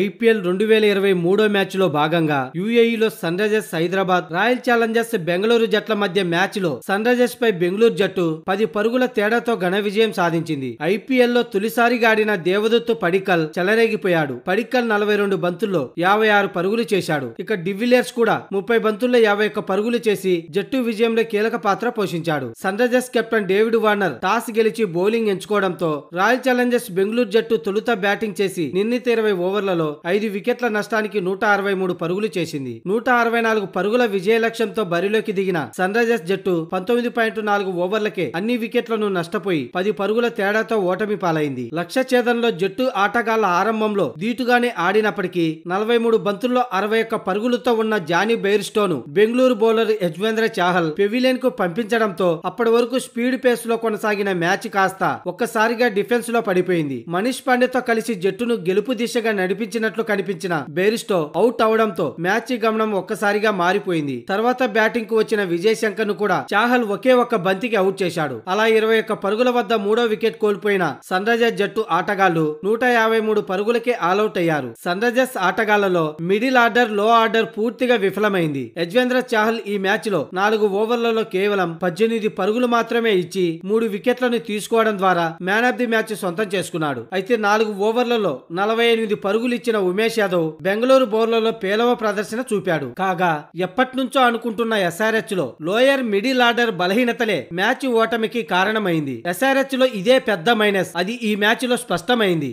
IPL రెండు వేల ఇరవై మూడో మ్యాచ్లో భాగంగా యూఏఈలో సన్ రైజర్స్ హైదరాబాద్ రాయల్ ఛాలెంజర్స్ బెంగళూరు జట్ల మధ్య మ్యాచ్లో సన్ రైజర్స్ పై బెంగళూరు జట్టు పది పరుగుల తేడాతో ఘన విజయం సాధించింది ఐపీఎల్లో తొలిసారిగా ఆడిన దేవదత్తు పడికల్ చెలరేగిపోయాడు పడికల్ నలభై రెండు బంతుల్లో యాభై ఆరు పరుగులు చేశాడు ఇక డివిలియర్స్ కూడా ముప్పై బంతుల్లో యాభై ఒక్క పరుగులు చేసి జట్టు విజయంలో కీలక పాత్ర పోషించాడు Sunrisers captain David Warner toss గెలిచి బౌలింగ్ ఎంచుకోవడంతో రాయల్ ఛాలెంజర్స్ బెంగళూరు జట్టు తొలుత బ్యాటింగ్ చేసి నిర్ణీత ఇరవై ఓవర్లలో ఓవర్లలో ఐదు వికెట్ల నష్టానికి నూట అరవై మూడు పరుగులు చేసింది నూట అరవై నాలుగు పరుగుల విజయ లక్ష్యంతో బరిలోకి దిగిన సన్ రైజర్స్ జట్టు పంతొమ్మిది పాయింట్ నాలుగు ఓవర్లకే అన్ని వికెట్లను నష్టపోయి పది పరుగుల తేడాతో ఓటమి పాలైంది లక్ష్య ఛేదంలో జట్టు ఆటగాళ్ల ఆరంభంలో దీటుగానే ఆడినప్పటికీ నలభై మూడు బంతుల్లో అరవై ఒక్క పరుగులతో ఉన్న జానీ బెయిర్స్టోను బెంగళూరు బౌలర్ యజ్వేంద్ర చాహల్ పెవిలియన్ కు పంపించడంతో అప్పటి వరకు స్పీడ్ పేస్ లో కొనసాగిన మ్యాచ్ కాస్త ఒక్కసారిగా డిఫెన్స్ లో పడిపోయింది మనీష్ పాండేతో కలిసి జట్టును గెలుపు దిశగా నడిపి తప్పించినట్లు కనిపించిన బేరిస్టో అవుట్ అవడంతో మ్యాచ్ గమనం ఒక్కసారిగా మారిపోయింది తర్వాత బ్యాటింగ్ కు వచ్చిన విజయ్ శంకర్ ను కూడా చాహల్ ఒకే ఒక్క బంతికి అవుట్ చేశాడు అలా ఇరవై ఒక్క పరుగుల వద్ద మూడో వికెట్ కోల్పోయిన సన్ రైజర్స్ జట్టు ఆటగాళ్లు నూట యాభై మూడు పరుగులకే ఆల్అౌట్ అయ్యారు సన్ రైజర్స్ ఆటగాళ్లలో మిడిల్ ఆర్డర్ లో ఆర్డర్ పూర్తిగా విఫలమైంది యజ్వేంద్ర చాహల్ ఈ మ్యాచ్ లో నాలుగు ఓవర్లలో కేవలం పద్దెనిమిది పరుగులు మాత్రమే ఇచ్చి మూడు వికెట్లను తీసుకోవడం ద్వారా మ్యాన్ ఆఫ్ ది మ్యాచ్ సొంతం చేసుకున్నాడు అయితే నాలుగు ఓవర్లలో నలభై ఎనిమిది పరుగులు ఇచ్చిన ఉమేష్ యాదవ్ బెంగళూరు బౌలర్లో పేలవ ప్రదర్శన చూపాడు కాగా ఎప్పటినుంచో అనుకుంటున్న ఎస్ఆర్హెచ్ లో లోయర్ మిడిల్ ఆర్డర్ బలహీనతలే మ్యాచ్ ఓటమికి కారణమైంది ఎస్ఆర్హెచ్ లో ఇదే పెద్ద మైనస్ అది ఈ మ్యాచ్ లో స్పష్టమైంది